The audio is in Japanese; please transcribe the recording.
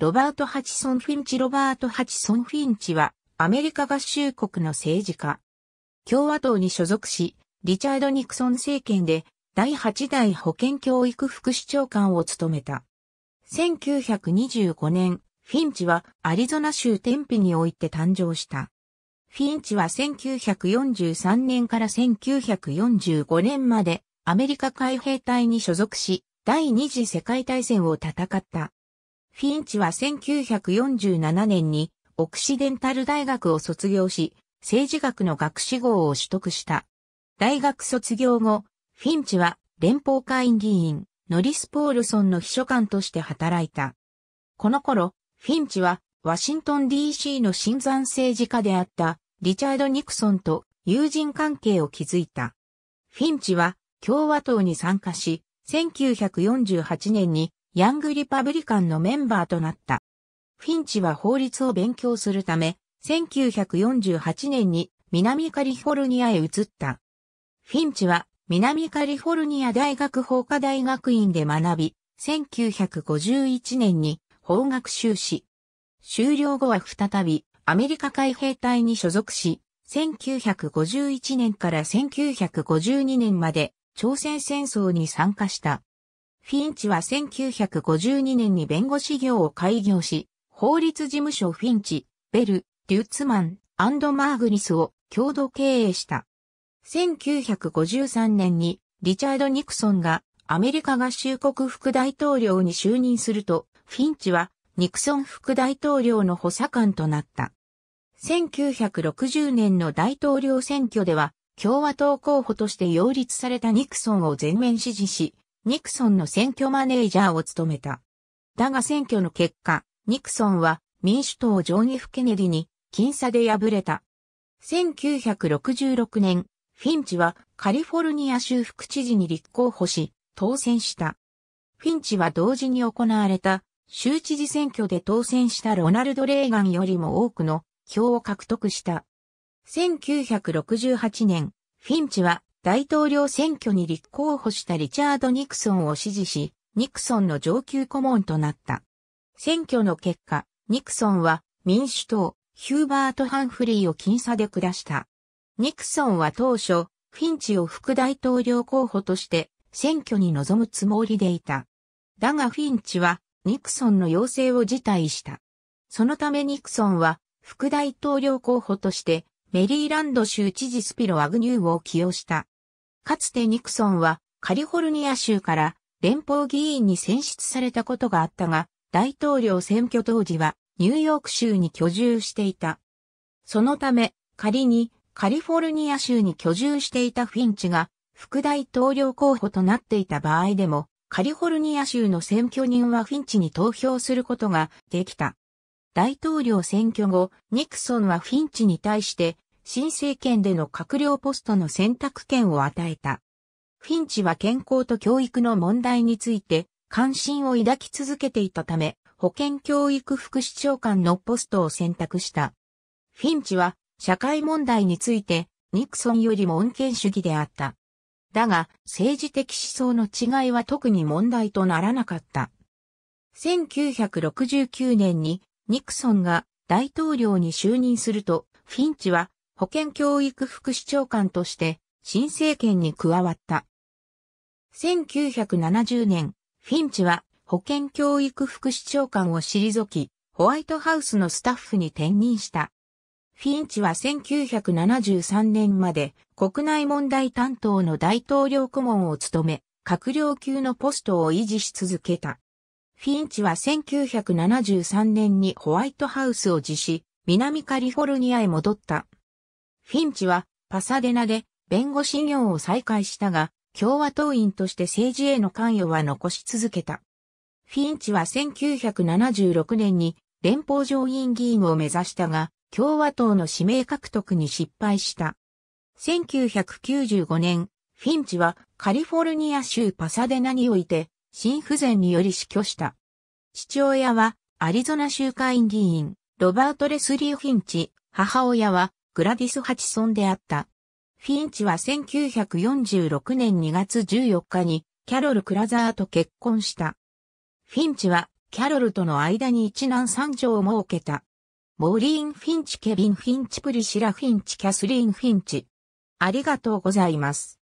ロバート・ハチソン・フィンチロバート・ハチソン・フィンチは、アメリカ合衆国の政治家。共和党に所属し、リチャード・ニクソン政権で、第8代保健教育副市長官を務めた。1925年、フィンチはアリゾナ州テンピにおいて誕生した。フィンチは1943年から1945年までアメリカ海兵隊に所属し、第二次世界大戦を戦った。フィンチは1947年にオクシデンタル大学を卒業し、政治学の学士号を取得した。大学卒業後、フィンチは連邦会議員、ノリス・ポールソンの秘書官として働いた。この頃、フィンチはワシントン DC の新山政治家であったリチャード・ニクソンと友人関係を築いた。フィンチは共和党に参加し、1948年にヤングリパブリカンのメンバーとなった。フィンチは法律を勉強するため、1948年に南カリフォルニアへ移った。フィンチは南カリフォルニア大学法科大学院で学び、1951年に法学修士。終了後は再びアメリカ海兵隊に所属し、1951年から1952年まで朝鮮戦争に参加した。フィンチは1952年に弁護士業を開業し、法律事務所フィンチ、ベル、デュッツマン、アンドマーグニスを共同経営した。1953年にリチャード・ニクソンがアメリカ合衆国副大統領に就任すると、フィンチはニクソン副大統領の補佐官となった。1960年の大統領選挙では、共和党候補として擁立されたニクソンを全面支持し、ニクソンの選挙マネージャーを務めた。だが選挙の結果、ニクソンは民主党ジョン・ F・ ケネディに僅差で敗れた。1966年、フィンチはカリフォルニア州副知事に立候補し、当選した。フィンチは同時に行われた州知事選挙で当選したロナルド・レーガンよりも多くの票を獲得した。1968年、フィンチは大統領選挙に立候補したリチャード・ニクソンを支持し、ニクソンの上級顧問となった。選挙の結果、ニクソンは民主党、ヒューバート・ハンフリーを僅差で下した。ニクソンは当初、フィンチを副大統領候補として選挙に臨むつもりでいた。だがフィンチはニクソンの要請を辞退した。そのためニクソンは副大統領候補としてメリーランド州知事スピロ・アグニューを起用した。かつてニクソンはカリフォルニア州から連邦議員に選出されたことがあったが、大統領選挙当時はニューヨーク州に居住していた。そのため、仮にカリフォルニア州に居住していたフィンチが副大統領候補となっていた場合でも、カリフォルニア州の選挙人はフィンチに投票することができた。大統領選挙後、ニクソンはフィンチに対して新政権での閣僚ポストの選択権を与えた。フィンチは健康と教育の問題について関心を抱き続けていたため、保健教育副市長官のポストを選択した。フィンチは社会問題についてニクソンよりも恩恵主義であった。だが、政治的思想の違いは特に問題とならなかった。1969年にニクソンが大統領に就任すると、フィンチは保健教育副市長官として新政権に加わった。1970年、フィンチは保健教育副市長官を退き、ホワイトハウスのスタッフに転任した。フィンチは1973年まで国内問題担当の大統領顧問を務め、閣僚級のポストを維持し続けた。フィンチは1973年にホワイトハウスを辞し、南カリフォルニアへ戻った。フィンチはパサデナで弁護士業を再開したが、共和党員として政治への関与は残し続けた。フィンチは1976年に連邦上院議員を目指したが、共和党の指名獲得に失敗した。1995年、フィンチはカリフォルニア州パサデナにおいて、心不全により死去した。父親はアリゾナ州会議員、ロバート・レスリー・フィンチ、母親はグラディス・ハチソンであった。フィンチは1946年2月14日にキャロル・クラザーと結婚した。フィンチはキャロルとの間に一男三女を設けた。モーリーン・フィンチ、ケビン・フィンチ、プリシラ・フィンチ、キャスリーン・フィンチ。ありがとうございます。